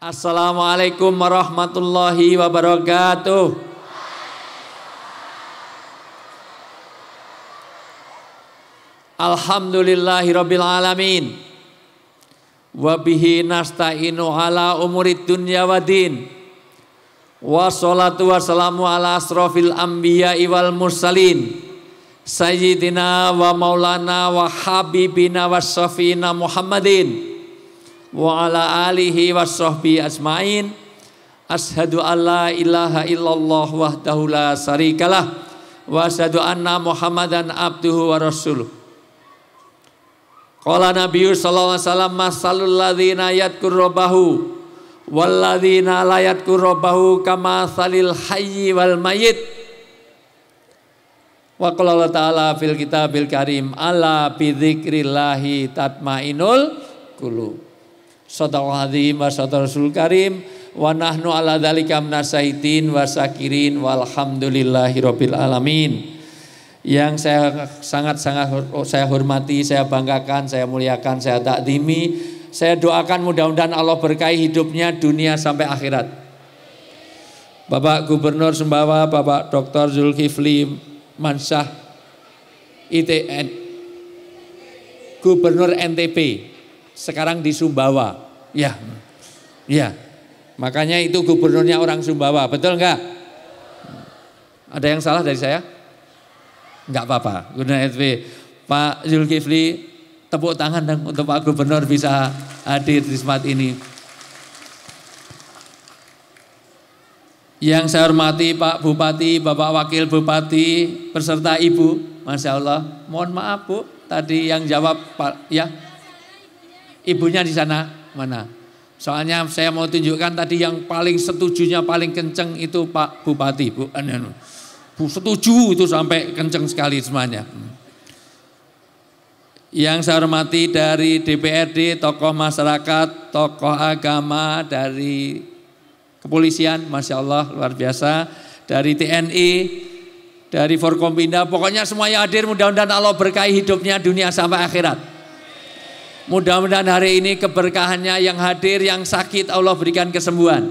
Assalamualaikum warahmatullahi wabarakatuh. Alhamdulillahirabbil alamin. Wabihi nasta'inu ala umurid dunya waddin. Wassalatu wassalamu ala asrofil anbiya wal mursalin. Sayyidina wa maulana wa habibina wa safina Muhammadin wa ala alihi wa sahbihi asma'in. Ashadu an la ilaha illallah wahdahu la sarikalah wa ashadu anna muhammadan abduhu wa rasuluh. Qala Nabi sallallahu alaihi wasallam masalul ladzina yadkur rabbahu wal ladzina la yadkur rabbahu kama salil hayyi wal mayyit. Wa qala Allah ta'ala fil kitabil karim ala bi dzikrillahi tatmainul qulub. Sadaqah azim wa rasul karim wa nahnu ala dhalika minasaitin wa sakirin walhamdulillahirabbil alamin. Yang saya sangat sangat saya hormati, saya banggakan, saya muliakan, saya takdimi, saya doakan mudah-mudahan Allah berkahi hidupnya dunia sampai akhirat. Bapak Gubernur Sumbawa, Bapak Dr. Zulkifli Mansah, ITN Gubernur NTP sekarang di Sumbawa. Ya, ya. Makanya itu gubernurnya orang Sumbawa, betul enggak? Ada yang salah dari saya? Enggak apa-apa. Gubernur NTB Pak Zulkifli tepuk tangan dong untuk Pak Gubernur bisa hadir di tempat ini. Yang saya hormati Pak Bupati, Bapak Wakil Bupati, peserta Ibu, Masya Allah. Mohon maaf Bu, tadi yang jawab Pak, ya Ibunya di sana mana? Soalnya saya mau tunjukkan tadi yang paling setujunya paling kenceng itu Pak Bupati, Bu. Anu, anu. Bu setuju itu sampai kenceng sekali semuanya. Yang saya hormati dari DPRD, tokoh masyarakat, tokoh agama, dari kepolisian, Masya Allah luar biasa, dari TNI, dari Forkompinda, pokoknya semua yang hadir mudah-mudahan Allah berkahi hidupnya dunia sampai akhirat. Mudah-mudahan hari ini keberkahannya yang hadir, yang sakit Allah berikan kesembuhan.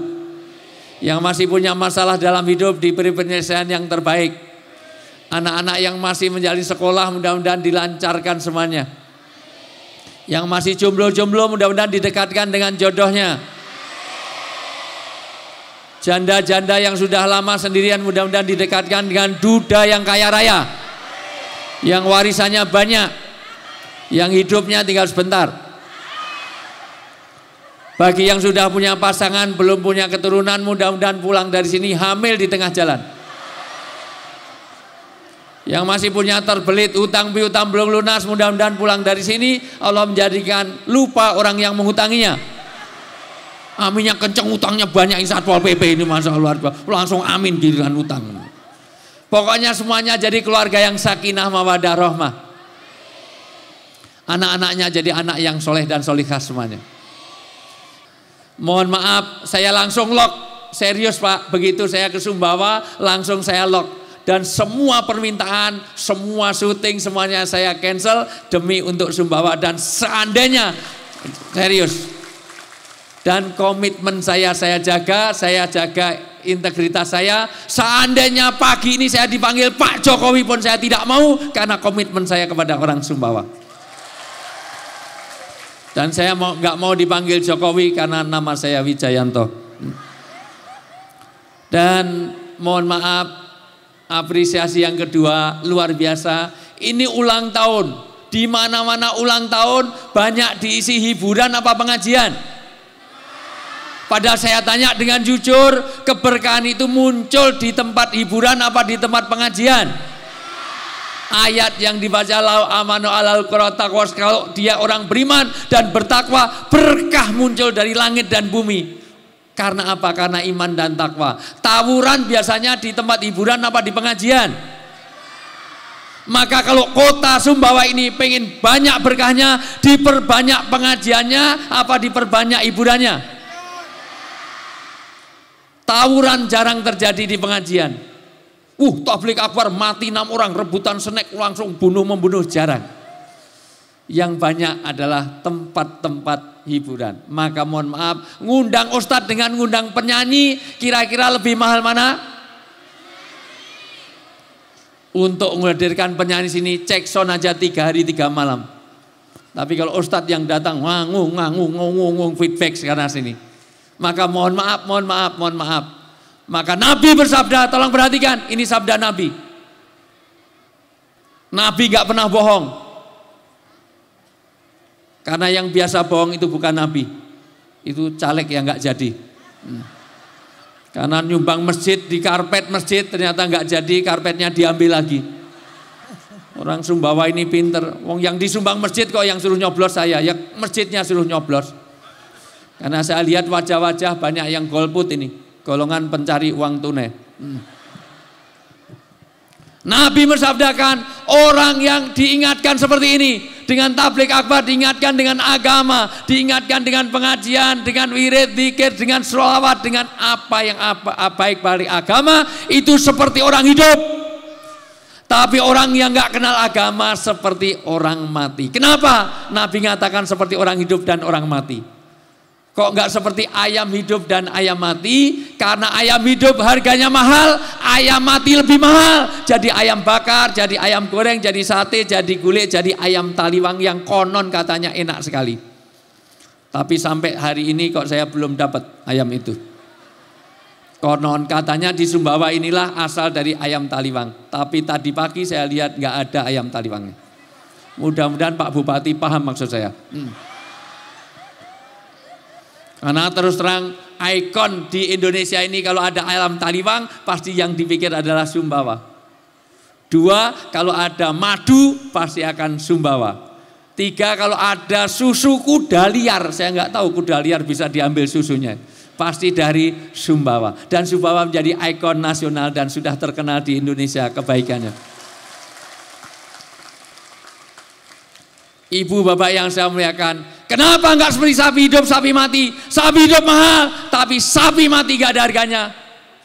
Yang masih punya masalah dalam hidup diberi penyelesaian yang terbaik. Anak-anak yang masih menjalani sekolah mudah-mudahan dilancarkan semuanya. Yang masih jomblo-jomblo mudah-mudahan didekatkan dengan jodohnya. Janda-janda yang sudah lama sendirian mudah-mudahan didekatkan dengan duda yang kaya raya. Yang warisannya banyak yang hidupnya tinggal sebentar. Bagi yang sudah punya pasangan, belum punya keturunan, mudah-mudahan pulang dari sini hamil di tengah jalan. Yang masih punya terbelit utang piutang belum lunas, mudah-mudahan pulang dari sini Allah menjadikan lupa orang yang menghutanginya. Aminnya kenceng utangnya banyak saat pol PP ini masa luar biasa. Langsung amin giliran utang. Pokoknya semuanya jadi keluarga yang sakinah mawadah rohmah. Anak-anaknya jadi anak yang soleh dan solihah semuanya. Mohon maaf, saya langsung lock. Serius Pak, begitu saya ke Sumbawa langsung saya lock. Dan semua permintaan, semua syuting, semuanya saya cancel demi untuk Sumbawa. Dan seandainya, serius. Dan komitmen saya, saya jaga, saya jaga integritas saya. Seandainya pagi ini saya dipanggil Pak Jokowi pun saya tidak mau karena komitmen saya kepada orang Sumbawa. Dan saya mau nggak mau dipanggil Jokowi karena nama saya Wijayanto. Dan mohon maaf apresiasi yang kedua luar biasa. Ini ulang tahun. Di mana-mana ulang tahun banyak diisi hiburan apa pengajian. Padahal saya tanya dengan jujur, keberkahan itu muncul di tempat hiburan apa di tempat pengajian? ayat yang dibaca lau amanu alal takwa kalau dia orang beriman dan bertakwa berkah muncul dari langit dan bumi karena apa? Karena iman dan takwa. Tawuran biasanya di tempat hiburan apa di pengajian. Maka kalau kota Sumbawa ini pengen banyak berkahnya, diperbanyak pengajiannya, apa diperbanyak hiburannya? Tawuran jarang terjadi di pengajian. Uh, tablik akbar mati enam orang, rebutan snack langsung bunuh membunuh jarang. Yang banyak adalah tempat-tempat hiburan. Maka mohon maaf, ngundang ustadz dengan ngundang penyanyi kira-kira lebih mahal mana? Untuk menghadirkan penyanyi sini cek son aja tiga hari tiga malam. Tapi kalau ustadz yang datang ngangung ngangung ngangung feedback sekarang sini. Maka mohon maaf, mohon maaf, mohon maaf maka Nabi bersabda, tolong perhatikan, ini sabda Nabi. Nabi gak pernah bohong. Karena yang biasa bohong itu bukan Nabi. Itu caleg yang gak jadi. Hmm. Karena nyumbang masjid di karpet masjid ternyata gak jadi karpetnya diambil lagi. Orang Sumbawa ini pinter. Wong yang disumbang masjid kok yang suruh nyoblos saya, ya masjidnya suruh nyoblos. Karena saya lihat wajah-wajah banyak yang golput ini golongan pencari uang tunai. Hmm. Nabi bersabdakan, orang yang diingatkan seperti ini dengan tablik akbar, diingatkan dengan agama, diingatkan dengan pengajian, dengan wirid, zikir, dengan sholawat, dengan apa yang apa apa, ah, baik balik agama, itu seperti orang hidup. Tapi orang yang nggak kenal agama seperti orang mati. Kenapa? Nabi mengatakan seperti orang hidup dan orang mati. Kok nggak seperti ayam hidup dan ayam mati? Karena ayam hidup harganya mahal, ayam mati lebih mahal. Jadi ayam bakar, jadi ayam goreng, jadi sate, jadi gulai, jadi ayam taliwang yang konon katanya enak sekali. Tapi sampai hari ini kok saya belum dapat ayam itu. Konon katanya di Sumbawa inilah asal dari ayam taliwang. Tapi tadi pagi saya lihat nggak ada ayam taliwangnya. Mudah-mudahan Pak Bupati paham maksud saya. Hmm. Karena terus terang ikon di Indonesia ini kalau ada alam taliwang pasti yang dipikir adalah Sumbawa. Dua, kalau ada madu pasti akan Sumbawa. Tiga, kalau ada susu kuda liar, saya nggak tahu kuda liar bisa diambil susunya. Pasti dari Sumbawa. Dan Sumbawa menjadi ikon nasional dan sudah terkenal di Indonesia kebaikannya. Ibu bapak yang saya muliakan, Kenapa nggak seperti sapi hidup, sapi mati? Sapi hidup mahal, tapi sapi mati gak ada harganya.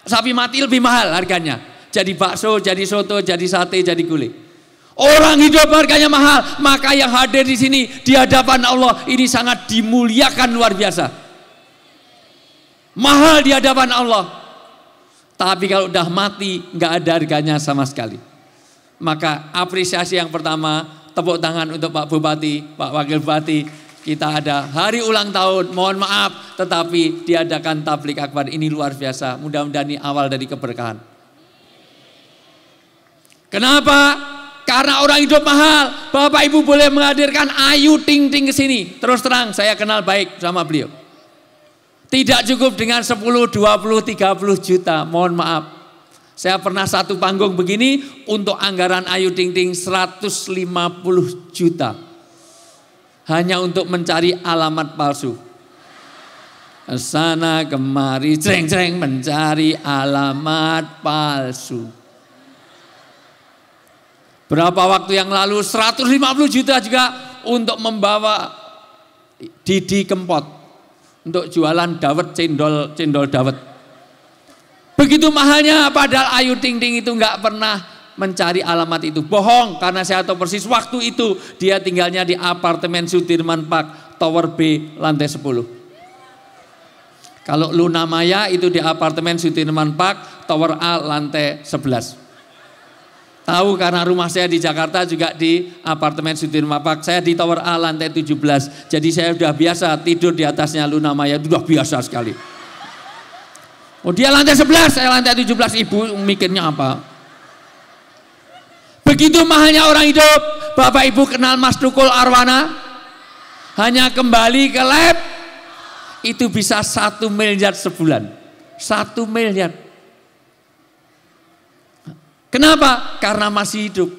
Sapi mati lebih mahal harganya. Jadi bakso, jadi soto, jadi sate, jadi gulai. Orang hidup harganya mahal, maka yang hadir di sini di hadapan Allah ini sangat dimuliakan luar biasa. Mahal di hadapan Allah. Tapi kalau udah mati nggak ada harganya sama sekali. Maka apresiasi yang pertama tepuk tangan untuk Pak Bupati, Pak Wakil Bupati, kita ada hari ulang tahun, mohon maaf, tetapi diadakan tablik akbar ini luar biasa. Mudah-mudahan ini awal dari keberkahan. Kenapa? Karena orang hidup mahal, Bapak Ibu boleh menghadirkan Ayu Ting Ting ke sini. Terus terang, saya kenal baik sama beliau. Tidak cukup dengan 10, 20, 30 juta, mohon maaf. Saya pernah satu panggung begini untuk anggaran Ayu Ting Ting 150 juta hanya untuk mencari alamat palsu. Sana kemari, cereng-cereng mencari alamat palsu. Berapa waktu yang lalu 150 juta juga untuk membawa Didi Kempot untuk jualan dawet cendol cendol dawet. Begitu mahalnya padahal Ayu Ting Ting itu nggak pernah mencari alamat itu. Bohong karena saya tahu persis waktu itu dia tinggalnya di apartemen Sudirman Park, Tower B, lantai 10. Kalau Luna Maya itu di apartemen Sudirman Park, Tower A, lantai 11. Tahu karena rumah saya di Jakarta juga di apartemen Sudirman Park. Saya di Tower A lantai 17. Jadi saya sudah biasa tidur di atasnya Luna Maya. Sudah biasa sekali. Oh dia lantai 11, saya eh, lantai 17. Ibu mikirnya apa? Begitu mahalnya orang hidup. Bapak Ibu kenal Mas Dukul Arwana? Hanya kembali ke lab. Itu bisa satu miliar sebulan. Satu miliar. Kenapa? Karena masih hidup.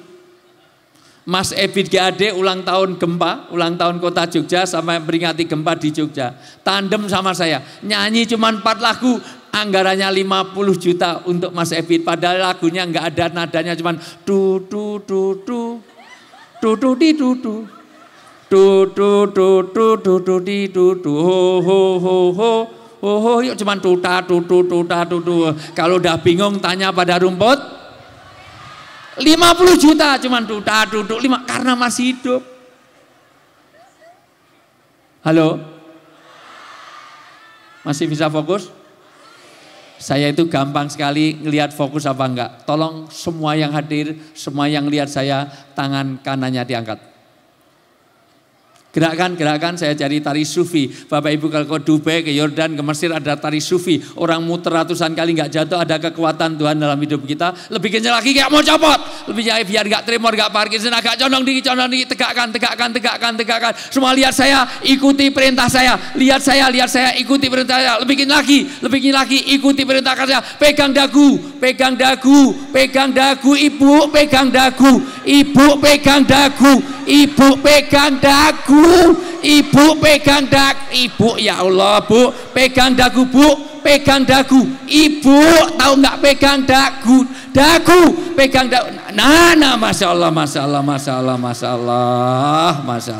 Mas Ebit GAD ulang tahun gempa, ulang tahun kota Jogja sama peringati gempa di Jogja. Tandem sama saya, nyanyi cuma empat lagu, anggarannya 50 juta untuk Mas Ebit. Padahal lagunya nggak ada nadanya cuma du du du du, du du di du du. Du du du du du du di du du ho ho ho ho ho ho yuk cuman tuta tutu tuta tutu. Kalau udah bingung tanya pada rumput, 50 juta cuman duduk duduk lima karena masih hidup. Halo? Masih bisa fokus? Saya itu gampang sekali ngelihat fokus apa enggak. Tolong semua yang hadir, semua yang lihat saya, tangan kanannya diangkat. Gerakan-gerakan saya cari tari sufi. Bapak Ibu kalau ke Dubai, ke Yordan, ke Mesir ada tari sufi. Orang muter ratusan kali nggak jatuh, ada kekuatan Tuhan dalam hidup kita. Lebih kenceng lagi kayak mau copot. Lebih jahit biar nggak tremor, nggak Parkinson, agak condong dikit, condong dikit, tegakkan, tegakkan, tegakkan, tegakkan. Semua lihat saya, ikuti perintah saya. Lihat saya, lihat saya, ikuti perintah saya. Lebih kenceng lagi, lebih kenceng lagi, ikuti perintah saya. Pegang dagu, pegang dagu, pegang dagu, ibu pegang dagu, ibu pegang dagu, ibu pegang dagu ibu pegang dagu ibu ya Allah bu pegang dagu bu pegang dagu ibu tahu nggak pegang dagu dagu pegang dagu nah nah masalah masalah masalah Allah masya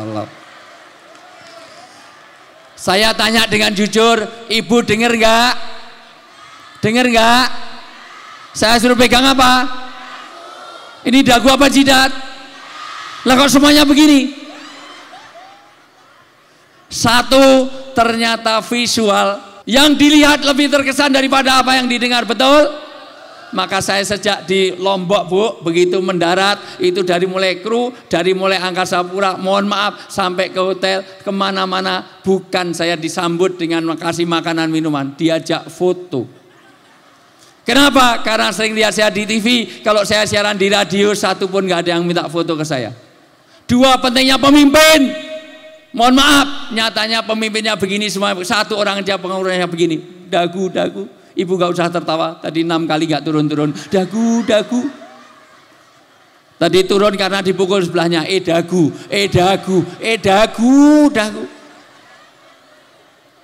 saya tanya dengan jujur ibu dengar nggak dengar nggak saya suruh pegang apa ini dagu apa jidat lah kok semuanya begini? Satu, ternyata visual yang dilihat lebih terkesan daripada apa yang didengar, betul? Maka saya sejak di Lombok, Bu, begitu mendarat, itu dari mulai kru, dari mulai angkasa pura, mohon maaf, sampai ke hotel, kemana-mana, bukan saya disambut dengan kasih makanan minuman, diajak foto. Kenapa? Karena sering lihat saya di TV, kalau saya siaran di radio, satu pun nggak ada yang minta foto ke saya. Dua pentingnya pemimpin. Mohon maaf, nyatanya pemimpinnya begini semua. Satu orang aja pengurusnya begini. Dagu, dagu. Ibu gak usah tertawa. Tadi enam kali gak turun-turun. Dagu, dagu. Tadi turun karena dipukul sebelahnya. Eh dagu, eh dagu, eh dagu, dagu.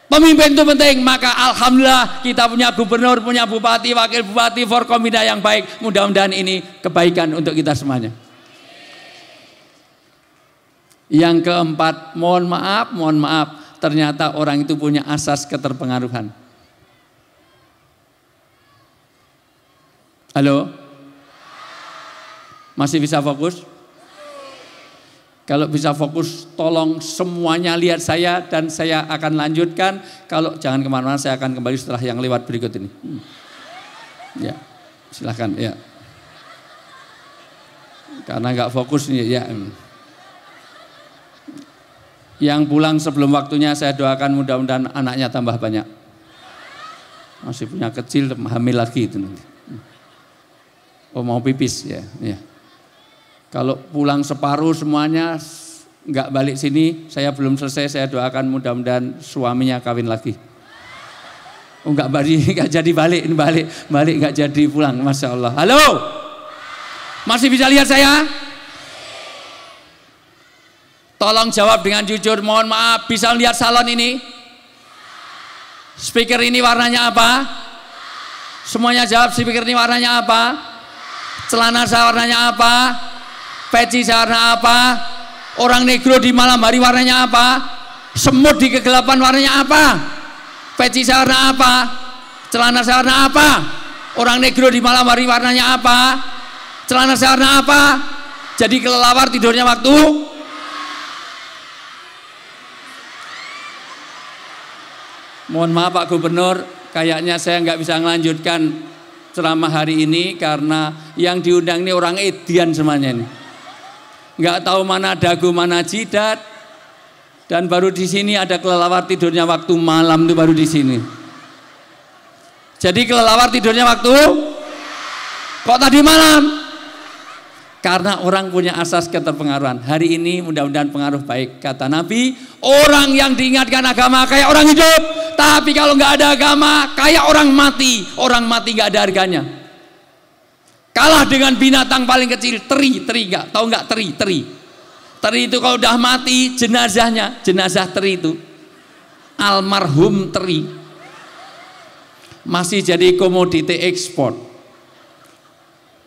Pemimpin itu penting, maka alhamdulillah kita punya gubernur, punya bupati, wakil bupati, forkomida yang baik. Mudah-mudahan ini kebaikan untuk kita semuanya. Yang keempat, mohon maaf, mohon maaf, ternyata orang itu punya asas keterpengaruhan. Halo? Masih bisa fokus? Kalau bisa fokus, tolong semuanya lihat saya dan saya akan lanjutkan. Kalau jangan kemana-mana, saya akan kembali setelah yang lewat berikut ini. Hmm. Ya, silahkan. Ya, karena nggak fokus nih. Ya. Yang pulang sebelum waktunya saya doakan mudah-mudahan anaknya tambah banyak. Masih punya kecil hamil lagi itu nanti. Oh mau pipis ya, ya. Kalau pulang separuh semuanya nggak balik sini, saya belum selesai, saya doakan mudah-mudahan suaminya kawin lagi. Oh, nggak balik, nggak jadi balik, balik, balik nggak jadi pulang, masya Allah. Halo, masih bisa lihat saya? Tolong jawab dengan jujur. Mohon maaf, bisa lihat salon ini? Speaker ini warnanya apa? Semuanya jawab, speaker ini warnanya apa? Celana saya warnanya apa? Peci saya warna apa? Orang negro di malam hari warnanya apa? Semut di kegelapan warnanya apa? Peci saya warna apa? Celana saya warna apa? Orang negro di malam hari warnanya apa? Celana saya warna apa? Jadi kelelawar tidurnya waktu Mohon maaf Pak Gubernur, kayaknya saya nggak bisa melanjutkan ceramah hari ini karena yang diundang ini orang Edian semuanya ini. Nggak tahu mana dagu, mana jidat. Dan baru di sini ada kelelawar tidurnya waktu malam itu baru di sini. Jadi kelelawar tidurnya waktu kok tadi malam? Karena orang punya asas keterpengaruhan. Hari ini mudah-mudahan pengaruh baik. Kata Nabi, orang yang diingatkan agama kayak orang hidup. Tapi kalau nggak ada agama, kayak orang mati. Orang mati nggak ada harganya. Kalah dengan binatang paling kecil, teri, teri nggak? Tahu nggak teri, teri? Teri itu kalau udah mati, jenazahnya, jenazah teri itu, almarhum teri, masih jadi komoditi ekspor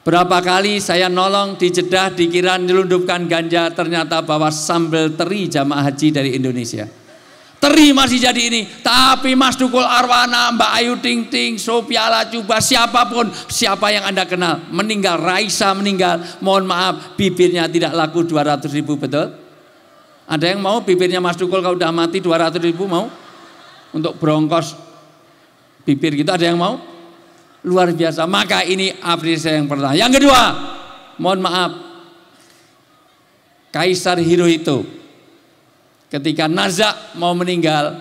Berapa kali saya nolong di Jeddah dikira nyelundupkan ganja ternyata bawa sambal teri jamaah haji dari Indonesia. Teri masih jadi ini, tapi Mas Dukul Arwana, Mbak Ayu Ting Ting, Sophia Lacuba, siapapun, siapa yang Anda kenal, meninggal, Raisa meninggal, mohon maaf, bibirnya tidak laku 200 ribu, betul? Ada yang mau bibirnya Mas Dukul kalau udah mati 200 ribu mau? Untuk berongkos bibir gitu, ada yang mau? luar biasa. Maka ini apresiasi yang pertama. Yang kedua, mohon maaf. Kaisar Hiro itu ketika Nazak mau meninggal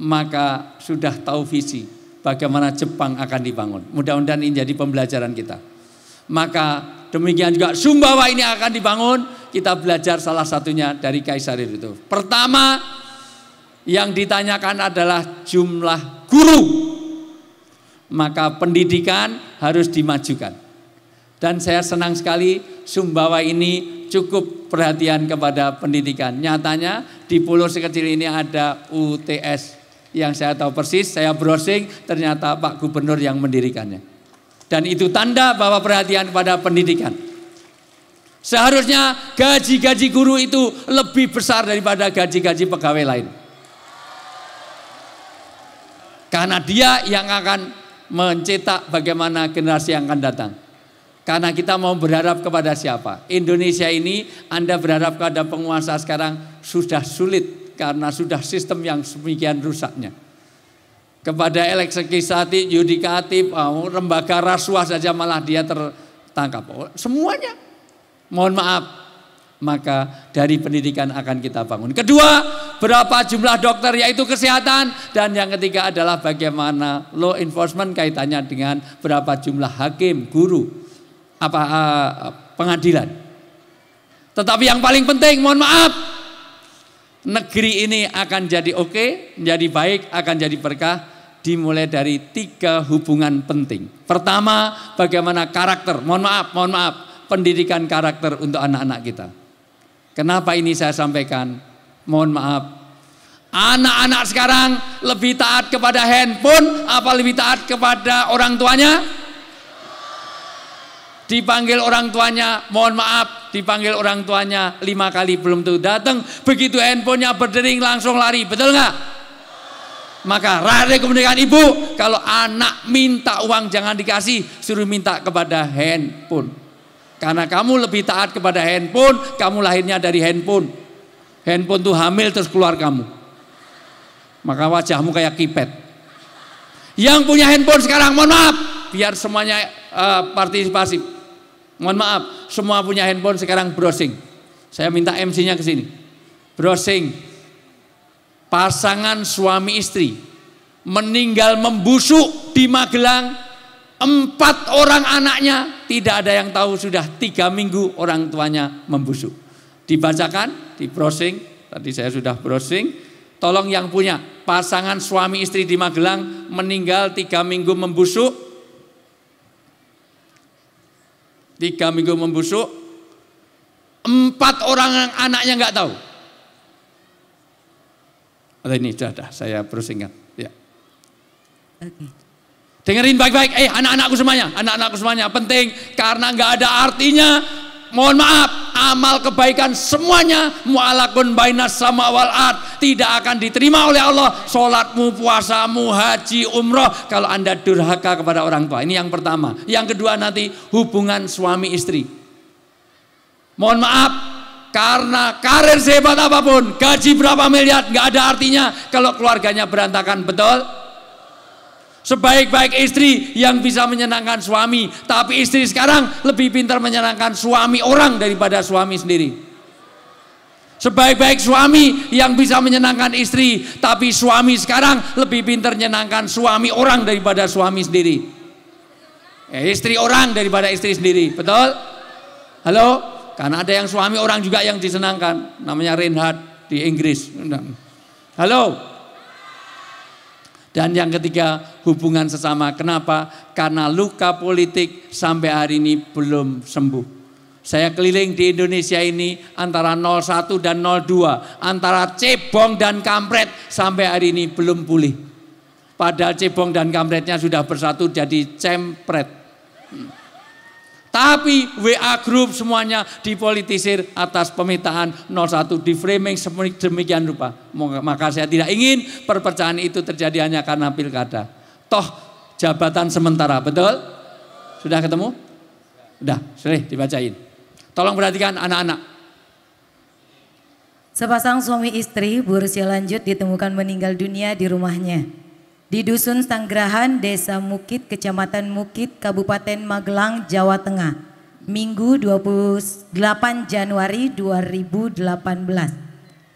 maka sudah tahu visi bagaimana Jepang akan dibangun. Mudah-mudahan ini jadi pembelajaran kita. Maka demikian juga Sumbawa ini akan dibangun, kita belajar salah satunya dari Kaisar Hiro itu. Pertama yang ditanyakan adalah jumlah guru maka pendidikan harus dimajukan. Dan saya senang sekali Sumbawa ini cukup perhatian kepada pendidikan. Nyatanya di pulau sekecil ini ada UTS yang saya tahu persis, saya browsing ternyata Pak Gubernur yang mendirikannya. Dan itu tanda bahwa perhatian kepada pendidikan. Seharusnya gaji-gaji guru itu lebih besar daripada gaji-gaji pegawai lain. Karena dia yang akan mencetak bagaimana generasi yang akan datang. Karena kita mau berharap kepada siapa? Indonesia ini Anda berharap kepada penguasa sekarang sudah sulit karena sudah sistem yang semikian rusaknya. Kepada eksekutif, yudikatif, oh, lembaga rasuah saja malah dia tertangkap. Oh, semuanya. Mohon maaf, maka dari pendidikan akan kita bangun. Kedua, berapa jumlah dokter yaitu kesehatan dan yang ketiga adalah bagaimana law enforcement kaitannya dengan berapa jumlah hakim, guru, apa eh, pengadilan. Tetapi yang paling penting, mohon maaf, negeri ini akan jadi oke, okay, menjadi baik, akan jadi berkah dimulai dari tiga hubungan penting. Pertama, bagaimana karakter. Mohon maaf, mohon maaf, pendidikan karakter untuk anak-anak kita. Kenapa ini saya sampaikan? Mohon maaf. Anak-anak sekarang lebih taat kepada handphone apa lebih taat kepada orang tuanya? Dipanggil orang tuanya, mohon maaf, dipanggil orang tuanya lima kali belum tuh datang. Begitu handphonenya berdering langsung lari, betul nggak? Maka kemudian ibu kalau anak minta uang jangan dikasih, suruh minta kepada handphone. Karena kamu lebih taat kepada handphone, kamu lahirnya dari handphone. Handphone tuh hamil terus keluar kamu. Maka wajahmu kayak kipet. Yang punya handphone sekarang mohon maaf, biar semuanya uh, partisipasi. Mohon maaf, semua punya handphone sekarang browsing. Saya minta MC-nya ke sini. Browsing. Pasangan suami istri meninggal membusuk di Magelang Empat orang anaknya tidak ada yang tahu sudah tiga minggu orang tuanya membusuk. Dibacakan di browsing, tadi saya sudah browsing. Tolong yang punya pasangan suami istri di Magelang meninggal tiga minggu membusuk. Tiga minggu membusuk. Empat orang anaknya nggak tahu. Ada oh, Ini sudah ada, saya browsingkan. Ya. Oke. Okay. Dengerin baik-baik, eh anak-anakku semuanya, anak-anakku semuanya penting karena nggak ada artinya. Mohon maaf, amal kebaikan semuanya mualakun bainas sama wal art tidak akan diterima oleh Allah. Salatmu, puasamu, haji, umroh kalau Anda durhaka kepada orang tua. Ini yang pertama. Yang kedua nanti hubungan suami istri. Mohon maaf, karena karir sehebat apapun, gaji berapa miliar nggak ada artinya kalau keluarganya berantakan, betul? Sebaik-baik istri yang bisa menyenangkan suami, tapi istri sekarang lebih pintar menyenangkan suami orang daripada suami sendiri. Sebaik-baik suami yang bisa menyenangkan istri, tapi suami sekarang lebih pintar menyenangkan suami orang daripada suami sendiri. Eh, istri orang daripada istri sendiri, betul? Halo? Karena ada yang suami orang juga yang disenangkan, namanya Reinhard di Inggris. Halo? Dan yang ketiga, hubungan sesama. Kenapa? Karena luka politik sampai hari ini belum sembuh. Saya keliling di Indonesia ini antara 01 dan 02, antara cebong dan kampret sampai hari ini belum pulih. Padahal cebong dan kampretnya sudah bersatu jadi cempret. Hmm. Tapi WA group semuanya dipolitisir atas pemitaan 01 di framing demikian rupa. Maka saya tidak ingin perpecahan itu terjadi hanya karena pilkada. Toh jabatan sementara, betul? Sudah ketemu? Sudah, sudah dibacain. Tolong perhatikan anak-anak. Sepasang suami istri berusia lanjut ditemukan meninggal dunia di rumahnya di Dusun Sanggrahan, Desa Mukit, Kecamatan Mukit, Kabupaten Magelang, Jawa Tengah. Minggu 28 Januari 2018.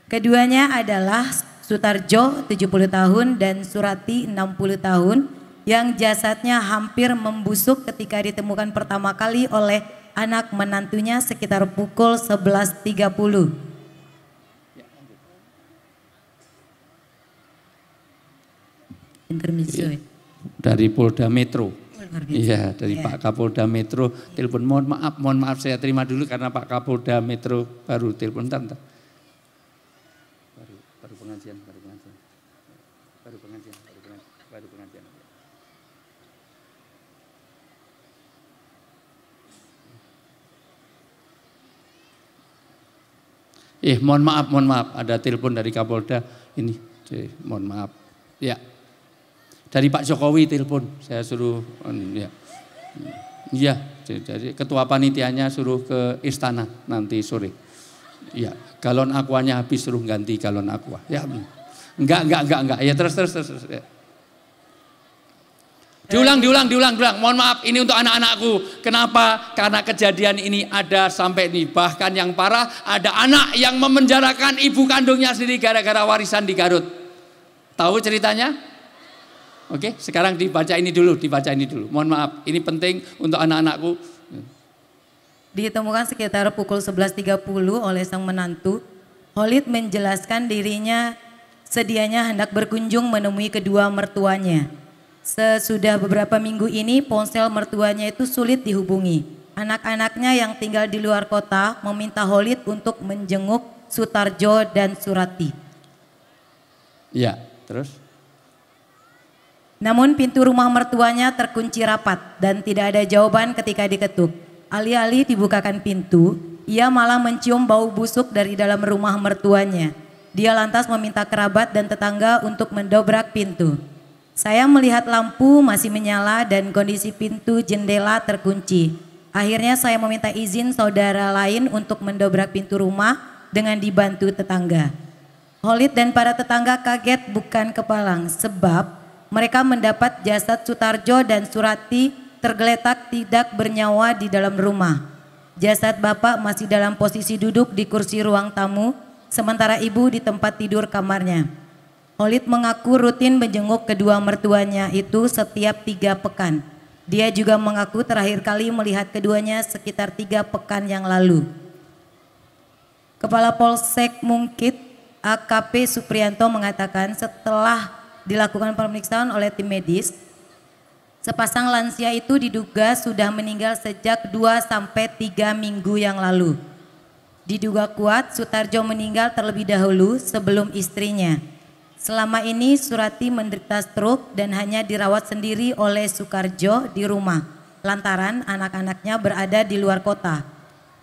Keduanya adalah Sutarjo 70 tahun dan Surati 60 tahun yang jasadnya hampir membusuk ketika ditemukan pertama kali oleh anak menantunya sekitar pukul 11.30 intermezzo iya. Dari Polda Metro. Iya, dari ya. Pak Kapolda Metro. Ya. Telepon, mohon maaf, mohon maaf saya terima dulu karena Pak Kapolda Metro baru telepon. tante. Baru, baru pengajian, baru pengajian. Baru pengajian, baru pengajian. Baru pengajian. Eh, mohon maaf, mohon maaf, ada telepon dari Kapolda ini. Jadi, mohon maaf. Ya, dari Pak Jokowi telepon saya suruh anu, ya iya jadi ketua panitianya suruh ke istana nanti sore ya galon akuanya habis suruh ganti galon aqua ya enggak enggak enggak enggak ya terus terus terus, terus ya. Diulang, diulang, diulang, diulang. Mohon maaf, ini untuk anak-anakku. Kenapa? Karena kejadian ini ada sampai ini. Bahkan yang parah, ada anak yang memenjarakan ibu kandungnya sendiri gara-gara warisan di Garut. Tahu ceritanya? Oke, sekarang dibaca ini dulu, dibaca ini dulu. Mohon maaf, ini penting untuk anak-anakku. Ditemukan sekitar pukul 11.30 oleh sang menantu. Holid menjelaskan dirinya sedianya hendak berkunjung menemui kedua mertuanya. Sesudah beberapa minggu ini ponsel mertuanya itu sulit dihubungi. Anak-anaknya yang tinggal di luar kota meminta Holid untuk menjenguk Sutarjo dan Surati. Ya, terus? Namun pintu rumah mertuanya terkunci rapat dan tidak ada jawaban ketika diketuk. Alih-alih dibukakan pintu, ia malah mencium bau busuk dari dalam rumah mertuanya. Dia lantas meminta kerabat dan tetangga untuk mendobrak pintu. Saya melihat lampu masih menyala dan kondisi pintu jendela terkunci. Akhirnya saya meminta izin saudara lain untuk mendobrak pintu rumah dengan dibantu tetangga. Holid dan para tetangga kaget bukan kepalang sebab mereka mendapat jasad Sutarjo dan Surati tergeletak tidak bernyawa di dalam rumah. Jasad bapak masih dalam posisi duduk di kursi ruang tamu, sementara ibu di tempat tidur kamarnya. Holid mengaku rutin menjenguk kedua mertuanya itu setiap tiga pekan. Dia juga mengaku terakhir kali melihat keduanya sekitar tiga pekan yang lalu. Kepala Polsek Mungkit AKP Suprianto mengatakan setelah dilakukan pemeriksaan oleh tim medis. Sepasang lansia itu diduga sudah meninggal sejak 2 sampai 3 minggu yang lalu. Diduga kuat Sutarjo meninggal terlebih dahulu sebelum istrinya. Selama ini Surati menderita stroke dan hanya dirawat sendiri oleh Sukarjo di rumah lantaran anak-anaknya berada di luar kota.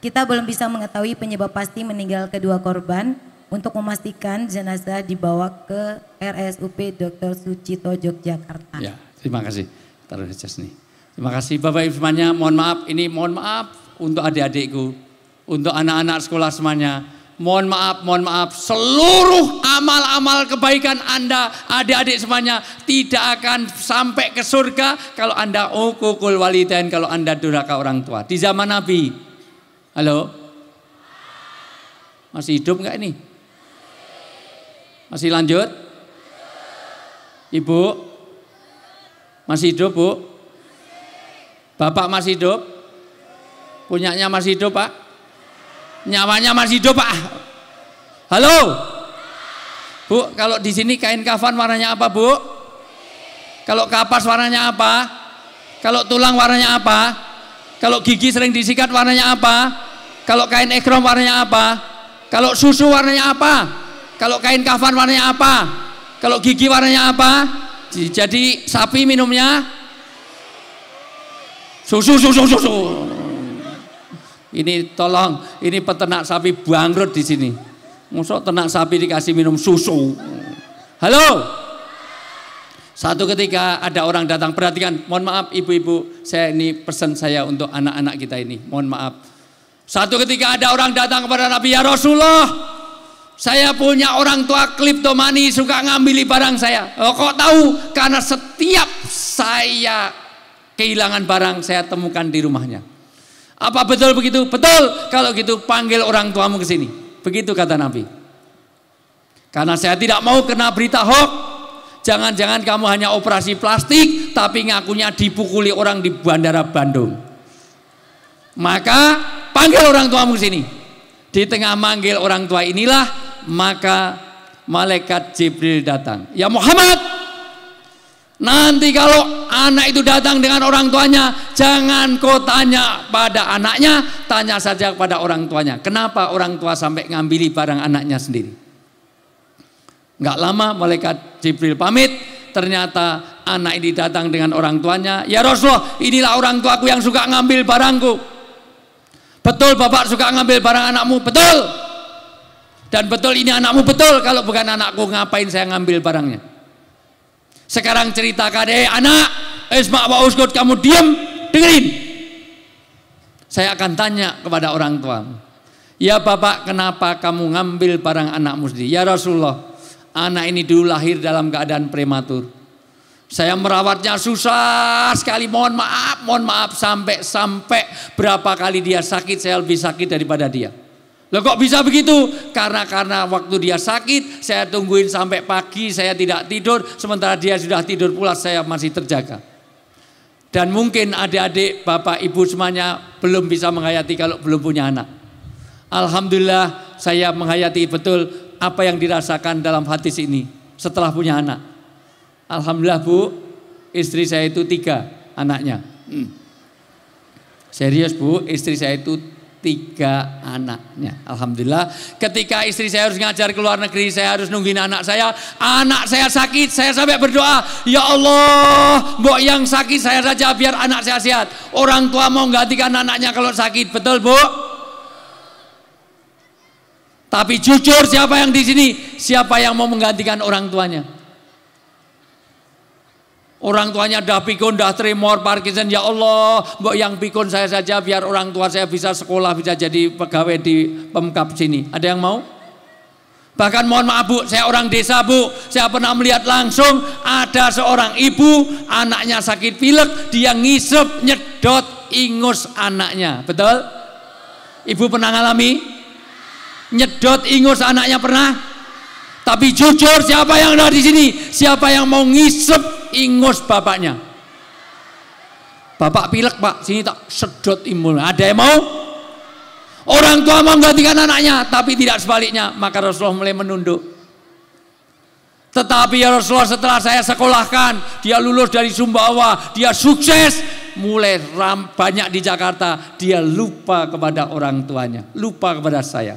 Kita belum bisa mengetahui penyebab pasti meninggal kedua korban, untuk memastikan jenazah dibawa ke RSUP Dr. Sucito Yogyakarta. Ya, terima kasih. Taruh aja sini. Terima kasih Bapak Ibu semuanya. Mohon maaf ini mohon maaf untuk adik-adikku, untuk anak-anak sekolah semuanya. Mohon maaf, mohon maaf. Seluruh amal-amal kebaikan Anda, adik-adik semuanya, tidak akan sampai ke surga kalau Anda ukukul oh, walidain, kalau Anda durhaka orang tua. Di zaman Nabi. Halo? Masih hidup nggak ini? Masih lanjut? Ibu? Masih hidup, Bu? Bapak masih hidup? Punyanya masih hidup, Pak? Nyawanya masih hidup, Pak? Halo? Bu, kalau di sini kain kafan warnanya apa, Bu? Kalau kapas warnanya apa? Kalau tulang warnanya apa? Kalau gigi sering disikat warnanya apa? Kalau kain ekrom warnanya apa? Kalau susu warnanya apa? Kalau kain kafan warnanya apa? Kalau gigi warnanya apa? Jadi sapi minumnya susu susu susu. Ini tolong, ini peternak sapi bangkrut di sini. musuh ternak sapi dikasih minum susu. Halo. Satu ketika ada orang datang, perhatikan, mohon maaf ibu-ibu, saya ini pesan saya untuk anak-anak kita ini, mohon maaf. Satu ketika ada orang datang kepada Nabi, ya Rasulullah, saya punya orang tua kliptomani suka ngambil barang saya. Oh, kok tahu? Karena setiap saya kehilangan barang saya temukan di rumahnya. Apa betul begitu? Betul. Kalau gitu panggil orang tuamu ke sini. Begitu kata Nabi. Karena saya tidak mau kena berita hoax. Jangan-jangan kamu hanya operasi plastik tapi ngakunya dipukuli orang di bandara Bandung. Maka panggil orang tuamu ke sini. Di tengah manggil orang tua inilah maka malaikat Jibril datang. Ya Muhammad, nanti kalau anak itu datang dengan orang tuanya, jangan kau tanya pada anaknya, tanya saja kepada orang tuanya. Kenapa orang tua sampai ngambili barang anaknya sendiri? Enggak lama malaikat Jibril pamit, ternyata anak ini datang dengan orang tuanya. Ya Rasulullah, inilah orang tuaku yang suka ngambil barangku. Betul Bapak suka ngambil barang anakmu, betul. Dan betul ini anakmu betul kalau bukan anakku ngapain saya ngambil barangnya. Sekarang ceritakan, eh anak, isma wa uskut kamu diam, dengerin. Saya akan tanya kepada orang tua. Ya bapak kenapa kamu ngambil barang anakmu sendiri? Ya Rasulullah, anak ini dulu lahir dalam keadaan prematur. Saya merawatnya susah sekali. Mohon maaf, mohon maaf sampai sampai berapa kali dia sakit, saya lebih sakit daripada dia. Loh kok bisa begitu? Karena karena waktu dia sakit, saya tungguin sampai pagi, saya tidak tidur, sementara dia sudah tidur pula saya masih terjaga. Dan mungkin adik-adik, bapak, ibu semuanya belum bisa menghayati kalau belum punya anak. Alhamdulillah saya menghayati betul apa yang dirasakan dalam hati sini setelah punya anak. Alhamdulillah bu, istri saya itu tiga anaknya. Hmm. Serius bu, istri saya itu tiga anaknya. Alhamdulillah ketika istri saya harus ngajar ke luar negeri, saya harus nungguin anak saya. Anak saya sakit, saya sampai berdoa. Ya Allah, mbok yang sakit saya saja biar anak saya sehat. Orang tua mau gantikan anaknya kalau sakit, betul bu? Tapi jujur siapa yang di sini? Siapa yang mau menggantikan orang tuanya? Orang tuanya dah pikun, dah tremor, Parkinson. Ya Allah, mbok yang pikun saya saja biar orang tua saya bisa sekolah, bisa jadi pegawai di pemkap sini. Ada yang mau? Bahkan mohon maaf bu, saya orang desa bu, saya pernah melihat langsung ada seorang ibu, anaknya sakit pilek, dia ngisep, nyedot, ingus anaknya. Betul? Ibu pernah ngalami? Nyedot, ingus anaknya pernah? Tapi jujur siapa yang ada di sini? Siapa yang mau ngisep ingus bapaknya? Bapak pilek pak, sini tak sedot imun. Ada yang mau? Orang tua mau menggantikan anaknya, tapi tidak sebaliknya. Maka Rasulullah mulai menunduk. Tetapi ya Rasulullah setelah saya sekolahkan, dia lulus dari Sumbawa, dia sukses, mulai ram, banyak di Jakarta, dia lupa kepada orang tuanya, lupa kepada saya.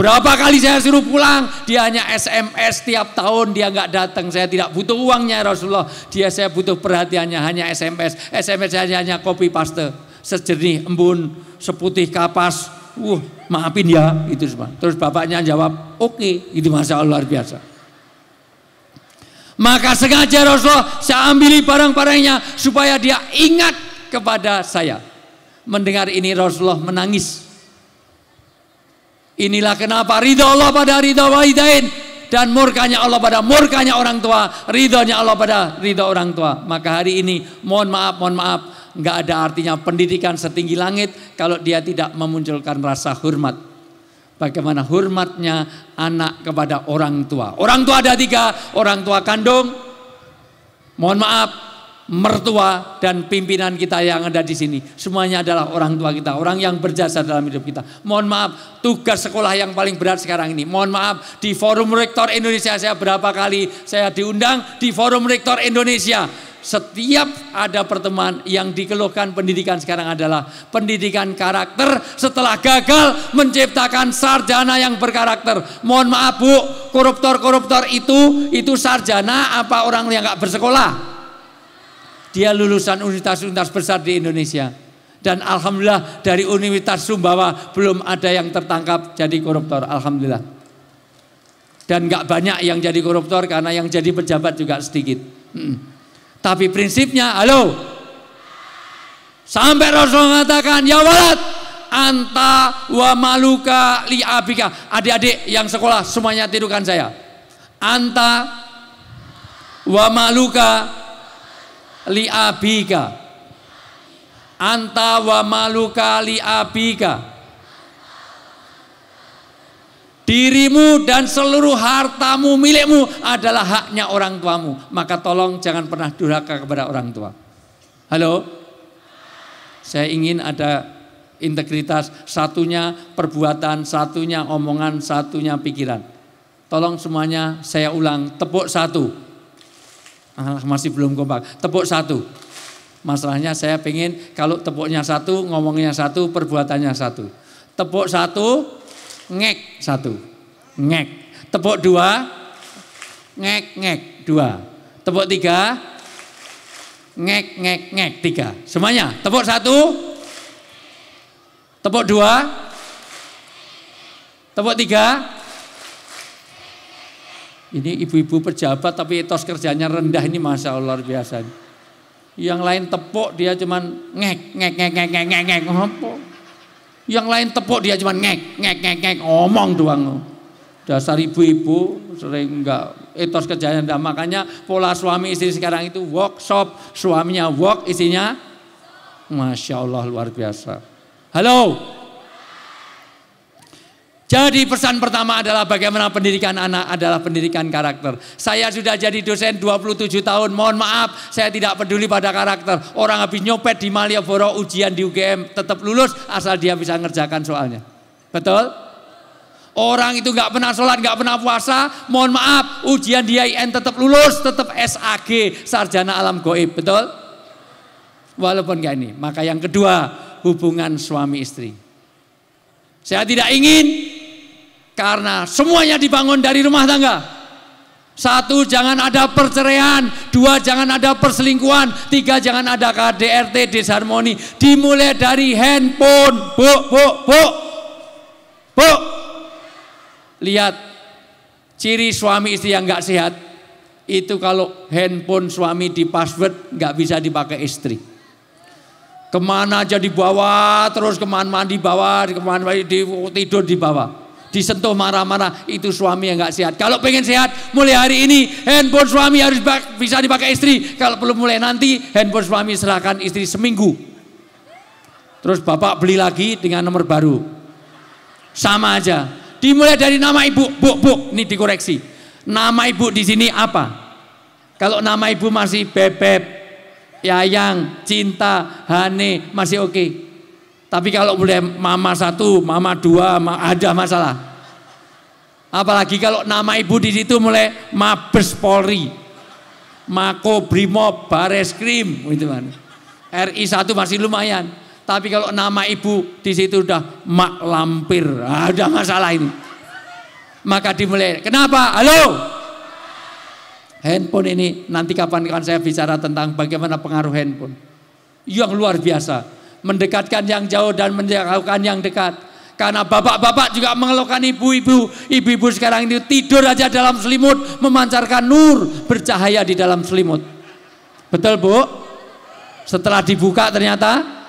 Berapa kali saya suruh pulang, dia hanya SMS tiap tahun dia nggak datang. Saya tidak butuh uangnya Rasulullah. Dia saya butuh perhatiannya hanya SMS. SMS saya hanya copy paste, sejernih embun, seputih kapas. Uh, maafin ya itu semua. Terus bapaknya jawab, "Oke." Okay. Itu masa Allah luar biasa. Maka sengaja Rasulullah saya ambil barang-barangnya supaya dia ingat kepada saya. Mendengar ini Rasulullah menangis Inilah kenapa ridha Allah pada ridha walidain dan murkanya Allah pada murkanya orang tua, ridhonya Allah pada ridho orang tua. Maka hari ini mohon maaf, mohon maaf, nggak ada artinya pendidikan setinggi langit kalau dia tidak memunculkan rasa hormat. Bagaimana hormatnya anak kepada orang tua. Orang tua ada tiga, orang tua kandung, mohon maaf, mertua dan pimpinan kita yang ada di sini. Semuanya adalah orang tua kita, orang yang berjasa dalam hidup kita. Mohon maaf, tugas sekolah yang paling berat sekarang ini. Mohon maaf, di Forum Rektor Indonesia saya berapa kali saya diundang di Forum Rektor Indonesia. Setiap ada pertemuan yang dikeluhkan pendidikan sekarang adalah pendidikan karakter setelah gagal menciptakan sarjana yang berkarakter. Mohon maaf bu, koruptor-koruptor itu itu sarjana apa orang yang gak bersekolah? Dia lulusan universitas-universitas besar di Indonesia. Dan Alhamdulillah dari Universitas Sumbawa belum ada yang tertangkap jadi koruptor. Alhamdulillah. Dan gak banyak yang jadi koruptor karena yang jadi pejabat juga sedikit. Hmm. Tapi prinsipnya, halo. Sampai Rasulullah mengatakan, ya walad anta wa maluka li abika. Adik-adik yang sekolah semuanya tirukan saya. Anta wa maluka li'abika anta wa maluka abika, dirimu dan seluruh hartamu milikmu adalah haknya orang tuamu maka tolong jangan pernah durhaka kepada orang tua halo saya ingin ada integritas satunya perbuatan satunya omongan satunya pikiran tolong semuanya saya ulang tepuk satu masih belum kompak. Tepuk satu. Masalahnya saya pengen kalau tepuknya satu, ngomongnya satu, perbuatannya satu. Tepuk satu, ngek satu. Ngek. Tepuk dua, ngek, ngek, dua. Tepuk tiga, ngek, ngek, ngek, tiga. Semuanya. Tepuk satu, tepuk dua, tepuk tiga, ini ibu-ibu pejabat tapi etos kerjanya rendah ini masa luar biasa. Yang lain tepuk dia cuman ngek ngek ngek ngek ngek ngek ngek ngek Yang lain tepuk dia cuman ngek ngek ngek ngek ngomong doang. Dasar ibu-ibu sering enggak etos kerjanya rendah makanya pola suami istri sekarang itu workshop suaminya work isinya Masya Allah luar biasa. Halo. Jadi pesan pertama adalah bagaimana pendidikan anak adalah pendidikan karakter. Saya sudah jadi dosen 27 tahun, mohon maaf saya tidak peduli pada karakter. Orang habis nyopet di Malioboro ujian di UGM tetap lulus asal dia bisa ngerjakan soalnya. Betul? Orang itu gak pernah sholat, nggak pernah puasa, mohon maaf ujian di IN tetap lulus, tetap SAG, Sarjana Alam Goib, betul? Walaupun gak ini. Maka yang kedua, hubungan suami istri. Saya tidak ingin karena semuanya dibangun dari rumah tangga. Satu, jangan ada perceraian. Dua, jangan ada perselingkuhan. Tiga, jangan ada KDRT, disharmoni. Dimulai dari handphone. Bu, bu, bu. Bu. Lihat, ciri suami istri yang gak sehat. Itu kalau handphone suami di password gak bisa dipakai istri kemana aja dibawa terus kemana mandi bawa kemana mandi tidur dibawa disentuh marah-marah, itu suami yang nggak sehat. Kalau pengen sehat, mulai hari ini handphone suami harus bisa dipakai istri. Kalau belum mulai nanti, handphone suami serahkan istri seminggu. Terus bapak beli lagi dengan nomor baru. Sama aja. Dimulai dari nama ibu, bu, bu, ini dikoreksi. Nama ibu di sini apa? Kalau nama ibu masih bebek, yayang, cinta, hane, masih oke. Okay. Tapi kalau boleh mama satu, mama dua, ada masalah. Apalagi kalau nama ibu di situ mulai Mabes Polri, Mako Brimob, Bareskrim, gitu kan. RI satu masih lumayan. Tapi kalau nama ibu di situ udah Mak Lampir, ada masalah ini. Maka dimulai, kenapa? Halo? Handphone ini nanti kapan-kapan saya bicara tentang bagaimana pengaruh handphone. Yang luar biasa mendekatkan yang jauh dan menjauhkan yang dekat. Karena bapak-bapak juga mengeluhkan ibu-ibu. Ibu-ibu sekarang ini tidur aja dalam selimut, memancarkan nur bercahaya di dalam selimut. Betul, Bu? Setelah dibuka ternyata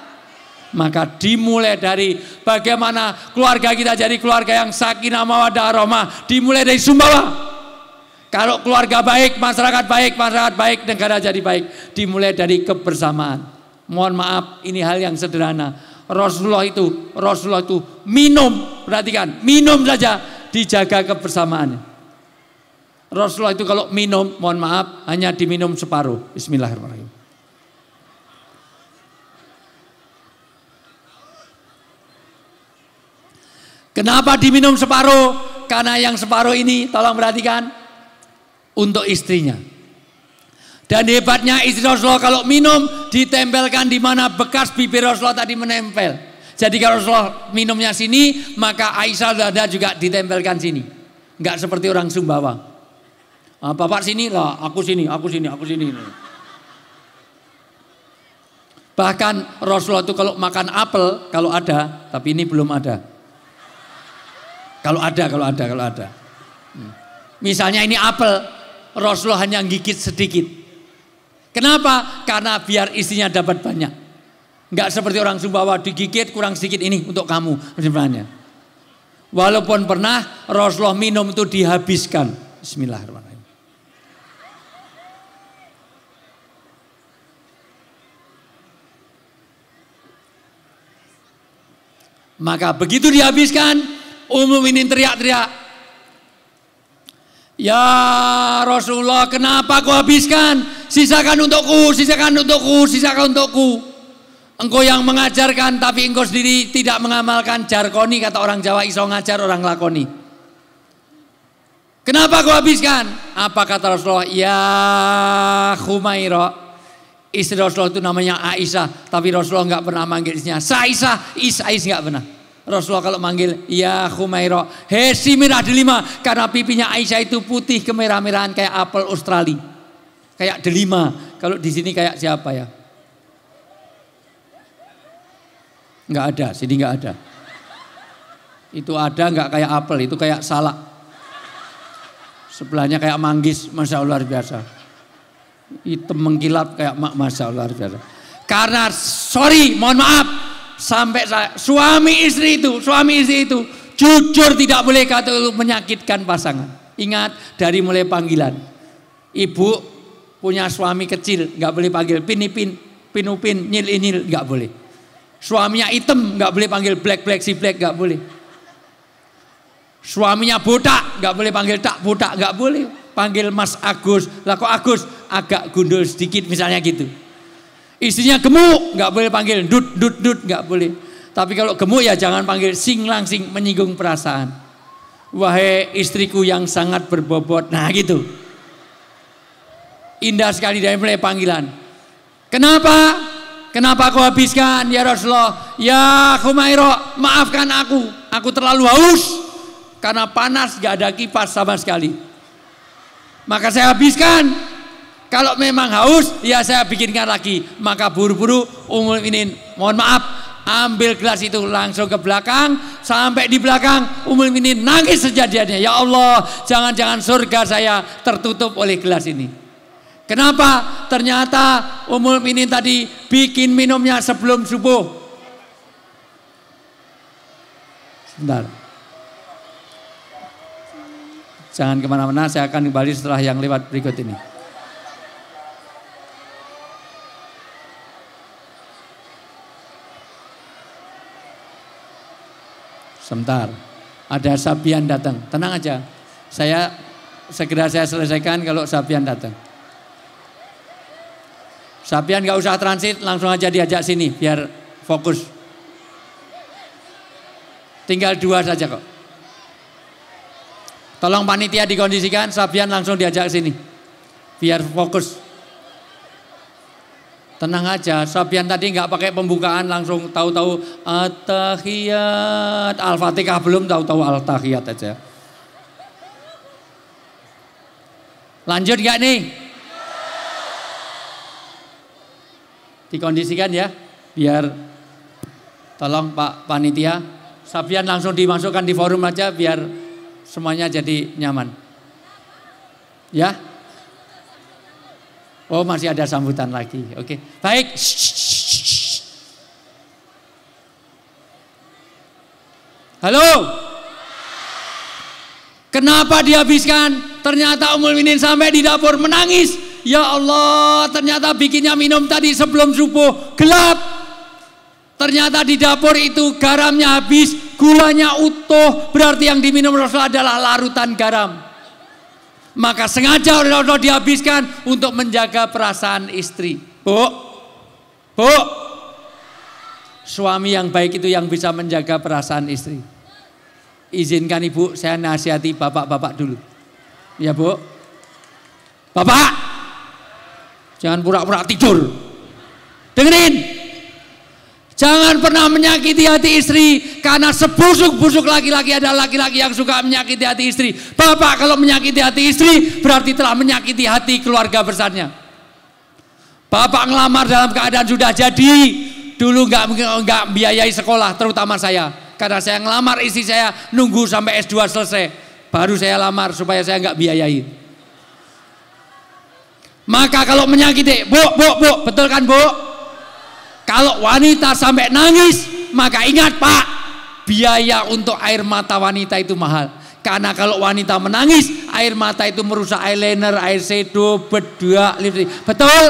maka dimulai dari bagaimana keluarga kita jadi keluarga yang sakinah mawadah aroma, dimulai dari sumbawa. Kalau keluarga baik, masyarakat baik, masyarakat baik, negara jadi baik. Dimulai dari kebersamaan. Mohon maaf, ini hal yang sederhana. Rasulullah itu, Rasulullah itu minum, perhatikan, minum saja dijaga kebersamaannya. Rasulullah itu kalau minum, mohon maaf, hanya diminum separuh. Bismillahirrahmanirrahim. Kenapa diminum separuh? Karena yang separuh ini, tolong perhatikan, untuk istrinya. Dan hebatnya istri Rasulullah kalau minum ditempelkan di mana bekas bibir Rasulullah tadi menempel. Jadi kalau Rasulullah minumnya sini, maka Aisyah dada juga ditempelkan sini. Enggak seperti orang Sumbawa. Ah, Bapak sini lah, aku sini, aku sini, aku sini. Bahkan Rasulullah itu kalau makan apel, kalau ada, tapi ini belum ada. Kalau ada, kalau ada, kalau ada. Hmm. Misalnya ini apel, Rasulullah hanya gigit sedikit Kenapa? Karena biar isinya dapat banyak. Enggak seperti orang Sumbawa digigit kurang sedikit ini untuk kamu sebenarnya. Walaupun pernah Rasulullah minum itu dihabiskan. Bismillahirrahmanirrahim. Maka begitu dihabiskan, umum ini teriak-teriak. Ya Rasulullah, kenapa kau habiskan? sisakan untukku, sisakan untukku, sisakan untukku. Engkau yang mengajarkan tapi engkau sendiri tidak mengamalkan jarkoni kata orang Jawa iso ngajar orang lakoni. Kenapa kau habiskan? Apa kata Rasulullah? Ya Humairah. Istri Rasulullah itu namanya Aisyah, tapi Rasulullah nggak pernah manggil istrinya. Saisah, Isais nggak pernah. Rasulullah kalau manggil, ya Khumairo. hesi merah delima, karena pipinya Aisyah itu putih kemerah-merahan kayak apel Australia. Kayak delima. Kalau di sini kayak siapa ya? Enggak ada, sini enggak ada. Itu ada enggak kayak apel, itu kayak salak. Sebelahnya kayak manggis, Masya Allah luar biasa. Itu mengkilap kayak mak, Masya Allah luar biasa. Karena sorry, mohon maaf. Sampai saya, suami istri itu, suami istri itu jujur tidak boleh kata menyakitkan pasangan. Ingat dari mulai panggilan. Ibu Punya suami kecil, nggak boleh panggil pinipin, pinupin, nyil inyil, nggak boleh. Suaminya hitam, nggak boleh panggil black black si black, nggak boleh. Suaminya botak, nggak boleh panggil tak botak, nggak boleh. Panggil Mas Agus, lah kok Agus agak gundul sedikit misalnya gitu. Istrinya gemuk, nggak boleh panggil dud dud dud nggak boleh. Tapi kalau gemuk ya jangan panggil sing langsing menyinggung perasaan. Wahai istriku yang sangat berbobot. Nah gitu. Indah sekali dari mulai panggilan. Kenapa? Kenapa aku habiskan ya Rasulullah? Ya Khumairo, maafkan aku. Aku terlalu haus. Karena panas gak ada kipas sama sekali. Maka saya habiskan. Kalau memang haus, ya saya bikinkan lagi. Maka buru-buru umul Minin, mohon maaf, ambil gelas itu langsung ke belakang sampai di belakang umul Minin nangis sejadiannya ya Allah jangan-jangan surga saya tertutup oleh gelas ini Kenapa? Ternyata Umul Minin tadi bikin minumnya sebelum subuh. Sebentar. Jangan kemana-mana, saya akan kembali setelah yang lewat berikut ini. Sebentar, ada Sapian datang. Tenang aja, saya segera saya selesaikan kalau Sapian datang. Sapian nggak usah transit, langsung aja diajak sini biar fokus. Tinggal dua saja kok. Tolong panitia dikondisikan, Sapian langsung diajak sini biar fokus. Tenang aja, Sapian tadi nggak pakai pembukaan langsung tahu-tahu atahiyat al-fatihah belum tahu-tahu al-tahiyat aja. Lanjut gak nih? dikondisikan ya biar tolong Pak Panitia Sabian langsung dimasukkan di forum aja biar semuanya jadi nyaman. Ya? Oh masih ada sambutan lagi. Oke. Baik. Halo. Kenapa dihabiskan? Ternyata Umul Minin sampai di dapur menangis ya Allah ternyata bikinnya minum tadi sebelum subuh gelap ternyata di dapur itu garamnya habis gulanya utuh berarti yang diminum Rasul adalah larutan garam maka sengaja oleh Rasul dihabiskan untuk menjaga perasaan istri bu bu suami yang baik itu yang bisa menjaga perasaan istri izinkan ibu saya nasihati bapak-bapak dulu ya bu bapak Jangan pura-pura tidur. Dengerin. Jangan pernah menyakiti hati istri karena sebusuk-busuk laki-laki ada laki-laki yang suka menyakiti hati istri. Bapak kalau menyakiti hati istri berarti telah menyakiti hati keluarga besarnya. Bapak ngelamar dalam keadaan sudah jadi, dulu nggak nggak biayai sekolah terutama saya karena saya ngelamar istri saya nunggu sampai S2 selesai baru saya lamar supaya saya nggak biayai maka kalau menyakiti, bu, bu, bu, betul kan bu? Kalau wanita sampai nangis, maka ingat pak, biaya untuk air mata wanita itu mahal. Karena kalau wanita menangis, air mata itu merusak eyeliner, air sedo, bedak, lipstick. Betul?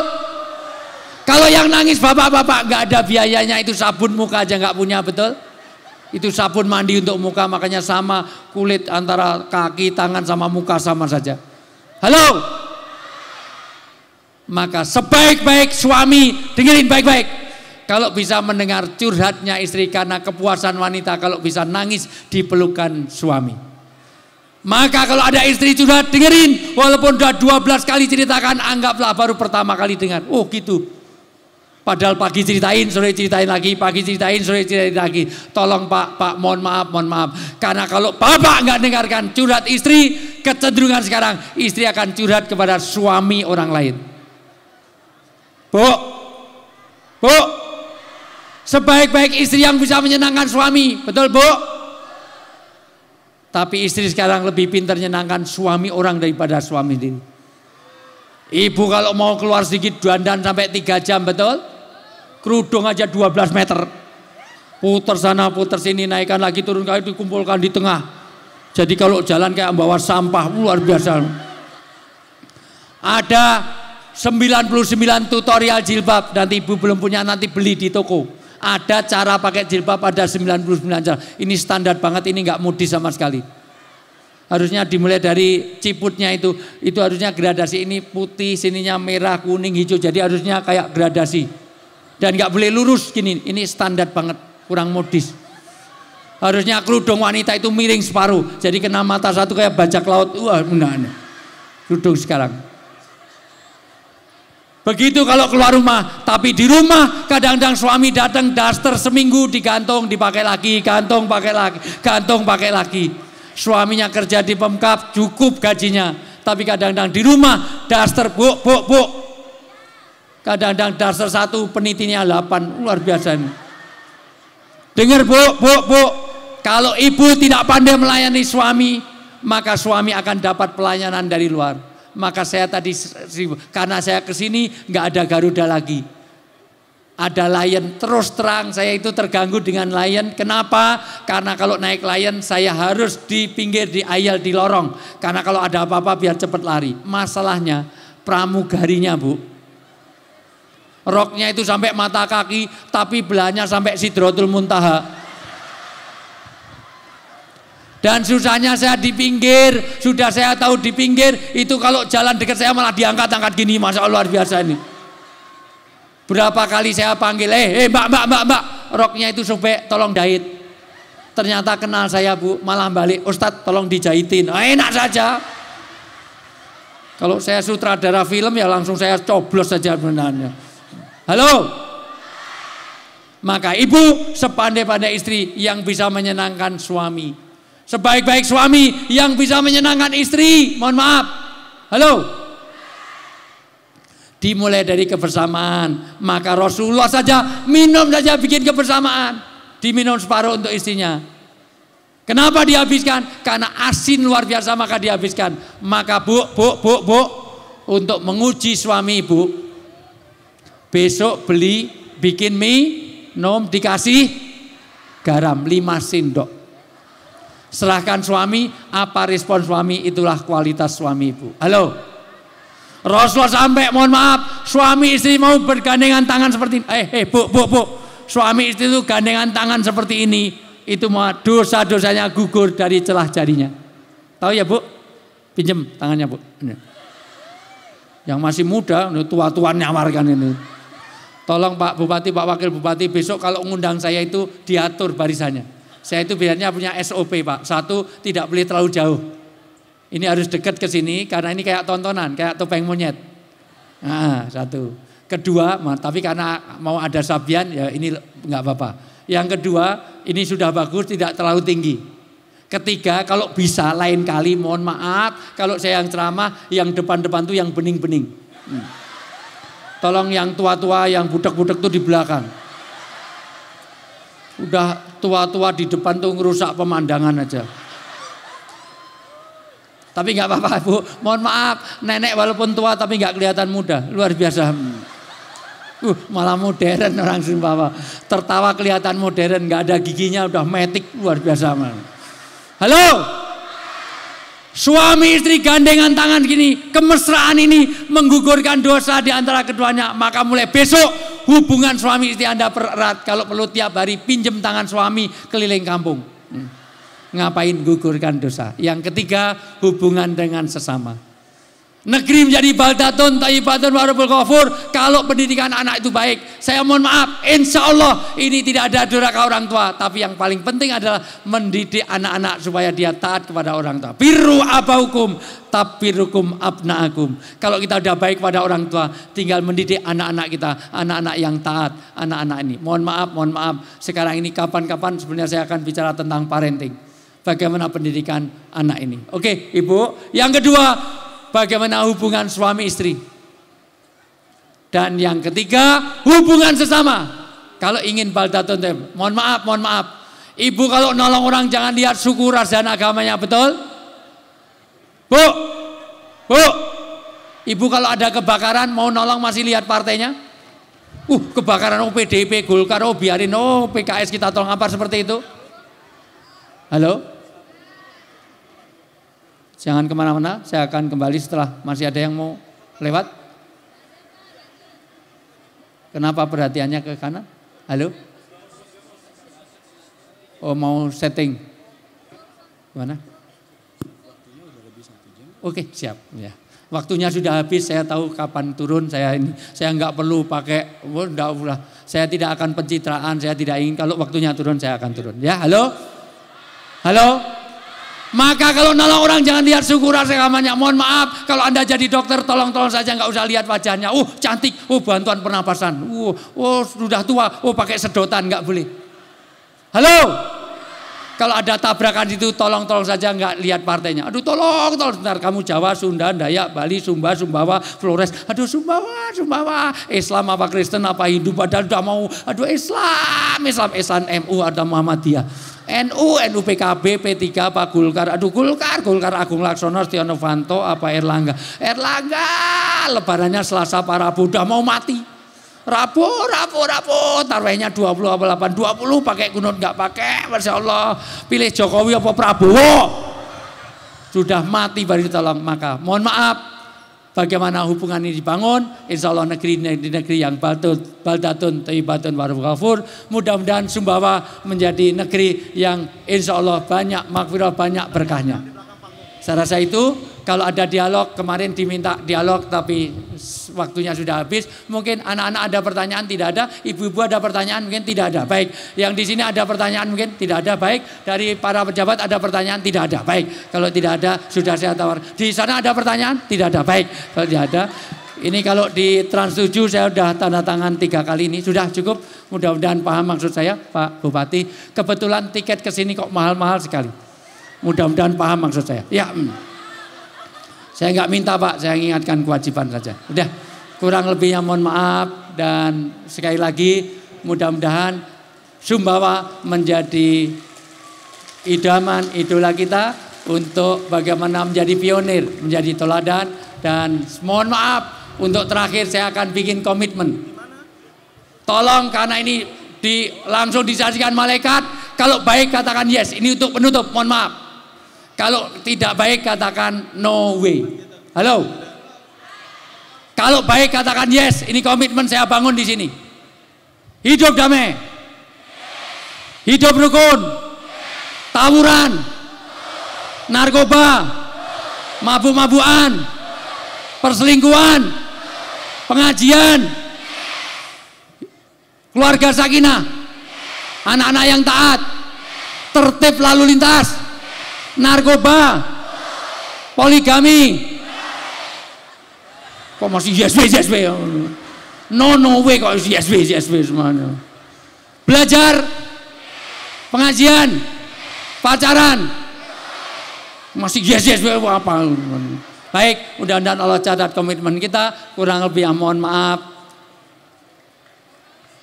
Kalau yang nangis bapak-bapak nggak ada biayanya itu sabun muka aja nggak punya betul? Itu sabun mandi untuk muka makanya sama kulit antara kaki tangan sama muka sama saja. Halo? Maka sebaik-baik suami, dengerin baik-baik. Kalau bisa mendengar curhatnya istri karena kepuasan wanita, kalau bisa nangis di pelukan suami. Maka kalau ada istri curhat, dengerin. Walaupun udah 12 kali ceritakan, anggaplah baru pertama kali dengar. Oh gitu, Padahal pagi ceritain, sore ceritain lagi, pagi ceritain, sore ceritain lagi. Tolong pak, pak, mohon maaf, mohon maaf. Karena kalau bapak nggak dengarkan curhat istri, kecenderungan sekarang istri akan curhat kepada suami orang lain. Bu, bu, sebaik-baik istri yang bisa menyenangkan suami, betul bu? Tapi istri sekarang lebih pintar menyenangkan suami orang daripada suami ini. Ibu kalau mau keluar sedikit dandan sampai tiga jam, betul? Kerudung aja 12 meter. Putar sana, putar sini, naikkan lagi, turun lagi dikumpulkan di tengah. Jadi kalau jalan kayak bawa sampah luar biasa. Ada 99 tutorial jilbab nanti ibu belum punya nanti beli di toko. Ada cara pakai jilbab ada 99 cara. Ini standar banget ini nggak mudi sama sekali. Harusnya dimulai dari ciputnya itu. Itu harusnya gradasi ini putih, sininya merah, kuning, hijau. Jadi harusnya kayak gradasi. Dan nggak boleh lurus gini. Ini standar banget, kurang modis. Harusnya kerudung wanita itu miring separuh. Jadi kena mata satu kayak bajak laut. Wah, benar. Kerudung sekarang. Begitu kalau keluar rumah, tapi di rumah kadang-kadang suami datang daster seminggu digantung dipakai lagi, gantung pakai lagi, gantung pakai lagi. Suaminya kerja di pemkap cukup gajinya, tapi kadang-kadang di rumah daster buk buk. buk. Kadang-kadang daster satu penitinya delapan luar biasa ini. Dengar bu bu bu, kalau ibu tidak pandai melayani suami, maka suami akan dapat pelayanan dari luar maka saya tadi karena saya ke sini nggak ada Garuda lagi. Ada lion terus terang saya itu terganggu dengan lion. Kenapa? Karena kalau naik lion saya harus di pinggir di ayal di lorong. Karena kalau ada apa-apa biar cepat lari. Masalahnya pramugarinya bu. Roknya itu sampai mata kaki tapi belahnya sampai sidrotul muntaha. Dan susahnya saya di pinggir, sudah saya tahu di pinggir, itu kalau jalan dekat saya malah diangkat-angkat gini, masya Allah luar biasa ini. Berapa kali saya panggil, eh, eh mbak, mbak, mbak, mbak, roknya itu sobek, tolong jahit. Ternyata kenal saya bu, malah balik, Ustadz tolong dijahitin, nah, enak saja. Kalau saya sutradara film ya langsung saya coblos saja benarnya. Halo, maka ibu sepandai-pandai istri yang bisa menyenangkan suami. Sebaik-baik suami yang bisa menyenangkan istri. Mohon maaf. Halo. Dimulai dari kebersamaan. Maka Rasulullah saja minum saja bikin kebersamaan. Diminum separuh untuk istrinya. Kenapa dihabiskan? Karena asin luar biasa maka dihabiskan. Maka bu, bu, bu, bu. Untuk menguji suami ibu. Besok beli bikin mie. Nom dikasih garam lima sendok. Serahkan suami, apa respon suami itulah kualitas suami ibu. Halo. Rasulullah sampai mohon maaf, suami istri mau bergandengan tangan seperti ini. Eh, eh, bu, bu, bu. Suami istri itu gandengan tangan seperti ini. Itu dosa-dosanya gugur dari celah jarinya. Tahu ya bu? Pinjem tangannya bu. Ini. Yang masih muda, tua-tua nyawarkan ini. Tolong Pak Bupati, Pak Wakil Bupati besok kalau ngundang saya itu diatur barisannya. Saya itu biasanya punya SOP Pak. Satu, tidak boleh terlalu jauh. Ini harus dekat ke sini karena ini kayak tontonan, kayak topeng monyet. Nah, satu. Kedua, tapi karena mau ada sabian ya ini nggak apa-apa. Yang kedua, ini sudah bagus, tidak terlalu tinggi. Ketiga, kalau bisa lain kali mohon maaf kalau saya yang ceramah yang depan-depan tuh yang bening-bening. Hmm. Tolong yang tua-tua, yang budak-budak tuh di belakang. Udah tua-tua di depan tuh ngerusak pemandangan aja. Tapi nggak apa-apa bu, mohon maaf nenek walaupun tua tapi nggak kelihatan muda, luar biasa. Hmm. Uh, malah modern orang Simbawa, Tertawa kelihatan modern, nggak ada giginya, udah metik luar biasa. Man. Halo. Suami istri gandengan tangan gini, kemesraan ini menggugurkan dosa di antara keduanya. Maka mulai besok hubungan suami istri Anda pererat. Kalau perlu tiap hari pinjem tangan suami keliling kampung. Hmm. Ngapain gugurkan dosa. Yang ketiga hubungan dengan sesama. Negeri menjadi baldatun, taibatun, warabul kafur. Kalau pendidikan anak itu baik. Saya mohon maaf, insya Allah ini tidak ada durhaka orang tua. Tapi yang paling penting adalah mendidik anak-anak supaya dia taat kepada orang tua. Biru apa hukum tapi hukum abna akum. Kalau kita sudah baik pada orang tua, tinggal mendidik anak-anak kita. Anak-anak yang taat, anak-anak ini. Mohon maaf, mohon maaf. Sekarang ini kapan-kapan sebenarnya saya akan bicara tentang parenting. Bagaimana pendidikan anak ini. Oke, Ibu. Yang kedua, bagaimana hubungan suami istri. Dan yang ketiga, hubungan sesama. Kalau ingin baldatun, mohon maaf, mohon maaf. Ibu kalau nolong orang jangan lihat suku ras dan agamanya, betul? Bu, bu, ibu kalau ada kebakaran mau nolong masih lihat partainya? Uh, kebakaran oh PDIP, Golkar, oh biarin, oh PKS kita tolong apa seperti itu? Halo? Jangan kemana-mana, saya akan kembali setelah masih ada yang mau lewat. Kenapa perhatiannya ke kanan? Halo? Oh mau setting? Gimana? Oke siap ya. Waktunya sudah habis, saya tahu kapan turun saya ini. Saya nggak perlu pakai, oh, enggak, saya tidak akan pencitraan, saya tidak ingin. Kalau waktunya turun, saya akan turun. Ya, halo? Halo? Maka kalau nolong orang jangan lihat syukuran segamanya. Mohon maaf kalau Anda jadi dokter tolong-tolong saja nggak usah lihat wajahnya. Uh cantik, uh bantuan pernapasan. Uh, uh sudah tua, uh pakai sedotan nggak boleh. Halo, kalau ada tabrakan itu tolong-tolong saja nggak lihat partainya. Aduh tolong, tolong sebentar kamu Jawa, Sunda, Dayak, Bali, Sumba, Sumbawa, Flores. Aduh Sumbawa, Sumbawa. Islam apa Kristen apa Hindu padahal udah mau. Aduh Islam, Islam, Islam MU ada Muhammadiyah. NU, NU PKB, P3, Pak Gulkar, aduh Gulkar, Gulkar Agung Laksono, Setia Novanto, apa Erlangga. Erlangga, lebarannya Selasa para Buddha mau mati. Rabu, Rabu, Rabu, tarwehnya 20 apa 8, 20 pakai kunut nggak pakai, Masya Allah, pilih Jokowi apa Prabowo. Sudah mati baru ditolong, maka mohon maaf, bagaimana hubungan ini dibangun, insya Allah negeri di negeri yang batut, baldatun, tayyibatun warung ghafur, mudah-mudahan Sumbawa menjadi negeri yang insya Allah banyak makfirah, banyak berkahnya. Saya rasa itu, kalau ada dialog, kemarin diminta dialog tapi waktunya sudah habis. Mungkin anak-anak ada pertanyaan tidak ada, ibu-ibu ada pertanyaan mungkin tidak ada. Baik, yang di sini ada pertanyaan mungkin tidak ada. Baik, dari para pejabat ada pertanyaan tidak ada. Baik, kalau tidak ada sudah saya tawar. Di sana ada pertanyaan tidak ada. Baik, kalau tidak ada ini kalau di Trans 7 saya sudah tanda tangan tiga kali ini sudah cukup mudah-mudahan paham maksud saya Pak Bupati kebetulan tiket ke sini kok mahal-mahal sekali mudah-mudahan paham maksud saya ya hmm. Saya nggak minta Pak, saya ingatkan kewajiban saja. Udah, kurang lebihnya mohon maaf dan sekali lagi mudah-mudahan Sumbawa menjadi idaman idola kita untuk bagaimana menjadi pionir, menjadi teladan dan mohon maaf untuk terakhir saya akan bikin komitmen. Tolong karena ini di langsung disajikan malaikat, kalau baik katakan yes. Ini untuk penutup, mohon maaf. Kalau tidak baik katakan no way. Halo. Kalau baik katakan yes, ini komitmen saya bangun di sini. Hidup damai. Hidup rukun. Tawuran. Narkoba. Mabu-mabuan. Perselingkuhan. Pengajian. Keluarga sakinah. Anak-anak yang taat. Tertib lalu lintas narkoba, poligami. Kok masih yes yes yes we. No no way kok yes yes yes we semuanya. Belajar, pengajian, pacaran. Masih yes yes we apa? Baik, udah dan Allah catat komitmen kita. Kurang lebih ya, mohon maaf.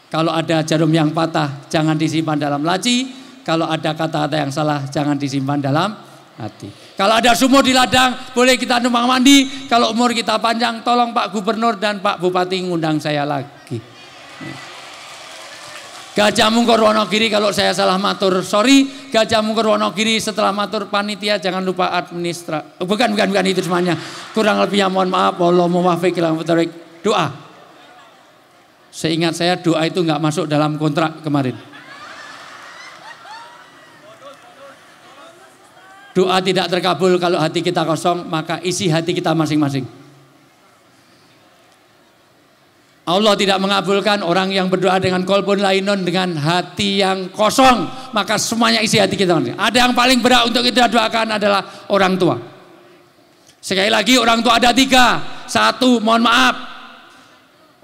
Kalau ada jarum yang patah, jangan disimpan dalam laci, kalau ada kata-kata yang salah jangan disimpan dalam hati. Kalau ada sumur di ladang boleh kita numpang mandi. Kalau umur kita panjang tolong Pak Gubernur dan Pak Bupati ngundang saya lagi. Gajah Mungkur Wonogiri kalau saya salah matur sorry Gajah Mungkur Wonogiri setelah matur panitia jangan lupa administra oh, bukan bukan bukan itu semuanya kurang lebihnya mohon maaf Allah muwafiq doa seingat saya doa itu nggak masuk dalam kontrak kemarin Doa tidak terkabul kalau hati kita kosong, maka isi hati kita masing-masing. Allah tidak mengabulkan orang yang berdoa dengan kolbun lainon dengan hati yang kosong, maka semuanya isi hati kita. Ada yang paling berat untuk kita doakan adalah orang tua. Sekali lagi orang tua ada tiga. Satu, mohon maaf,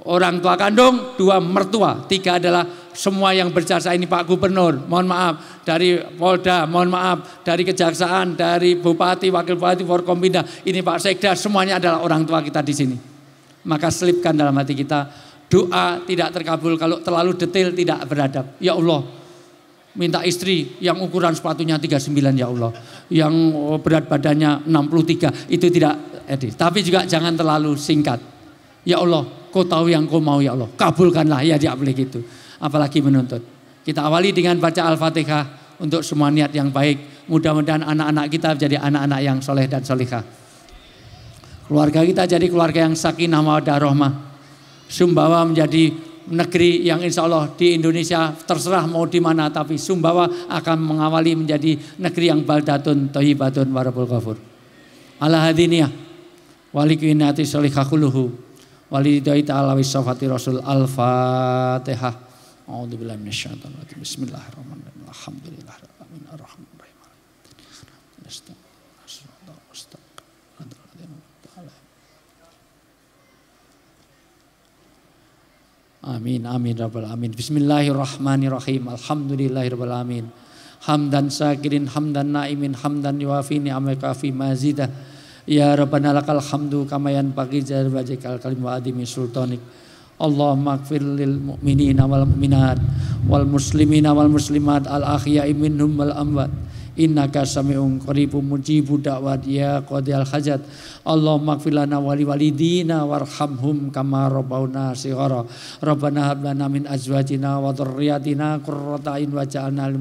orang tua kandung, dua mertua, tiga adalah semua yang berjasa ini Pak Gubernur, mohon maaf, dari Polda, mohon maaf, dari Kejaksaan, dari Bupati, Wakil Bupati, Forkompinda, ini Pak Sekda, semuanya adalah orang tua kita di sini. Maka selipkan dalam hati kita, doa tidak terkabul kalau terlalu detail tidak beradab. Ya Allah, minta istri yang ukuran sepatunya 39 ya Allah, yang oh, berat badannya 63, itu tidak edit. Tapi juga jangan terlalu singkat. Ya Allah, Kau tahu yang kau mau ya Allah. Kabulkanlah ya dia boleh gitu. Apalagi menuntut. Kita awali dengan baca Al-Fatihah untuk semua niat yang baik. Mudah-mudahan anak-anak kita jadi anak-anak yang soleh dan solehah. Keluarga kita jadi keluarga yang sakinah mawadah rohmah. Sumbawa menjadi negeri yang insya Allah di Indonesia terserah mau di mana tapi Sumbawa akan mengawali menjadi negeri yang baldatun tohibatun warabul kafur Allah hadiniyah walikinati solihakuluhu walidai ta'ala wisafati rasul al-fatihah A'udhu billahi minasyaitonir rajim. Bismillahirrahmanirrahim. Alhamdulillah alamin ar rahim. Amin amin rabbal amin. Bismillahirrahmanirrahim. Alhamdulillahirabbil alamin. Hamdan sakirin hamdan naimin hamdan yuafi ni'amaka kafi mazidah Ya Rabbana lakal hamdu kama yanbaghi jazakal kalim wa adimi sultanik. Allahumma gfir lil mu'minina wal mu'minat wal muslimina wal muslimat al akhya'i minhum wal amwat innaka sami'un qaribun mujibu da'wat ya qadiyal hajat Allahumma ighfir lana wa warhamhum kama rabbauna sigara rabbana hablana min azwajina wa dhurriyyatina kurratain a'yun waj'alna lil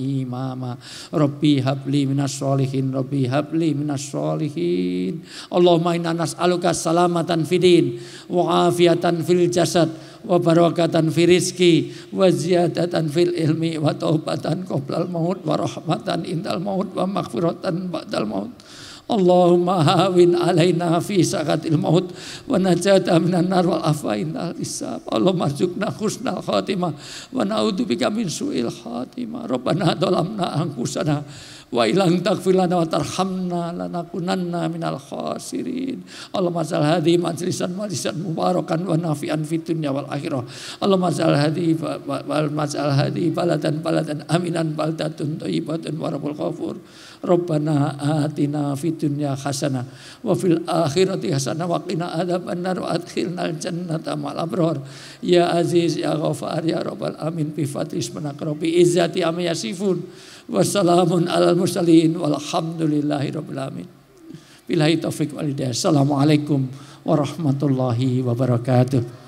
imama rabbi habli minas sholihin rabbi habli minas sholihin Allahumma inna nas'aluka salamatan fidin wa afiatan fil jasad wa barakatan fi rizki wa ziyadatan fil ilmi wa taubatan qoblal maut wa rahmatan indal maut wa maghfiratan ba'dal maut Allahumma hawin alaina fi sakatil maut wa najata minan nar wal afwa innal isab Allahumma arzuqna husnal khatimah wa na'udzubika min su'il khatimah Rabbana dhalamna anfusana Wa ilang takfir lana wa tarhamna kunanna minal khasirin. Allah ma'zal hadhi majlisan majlisan mubarakan wa nafi'an fitunnya wal akhirah. Allah ma'zal hadhi wal mazal hadhi baladan baladan aminan baldatun thayyibatun warabul khafur. Rabbana atina fid dunya wa fil akhirati hasanah wa qina adzabannar wa adkhilnal jannata ma'al abrar. Ya Aziz ya Ghafar ya Rabbal amin bi fatis manakrobi izzati amiyasifun yasifun. Wassalamun ala mursalin walhamdulillahi rabbil alamin. Billahi wal hidayah. Assalamualaikum warahmatullahi wabarakatuh.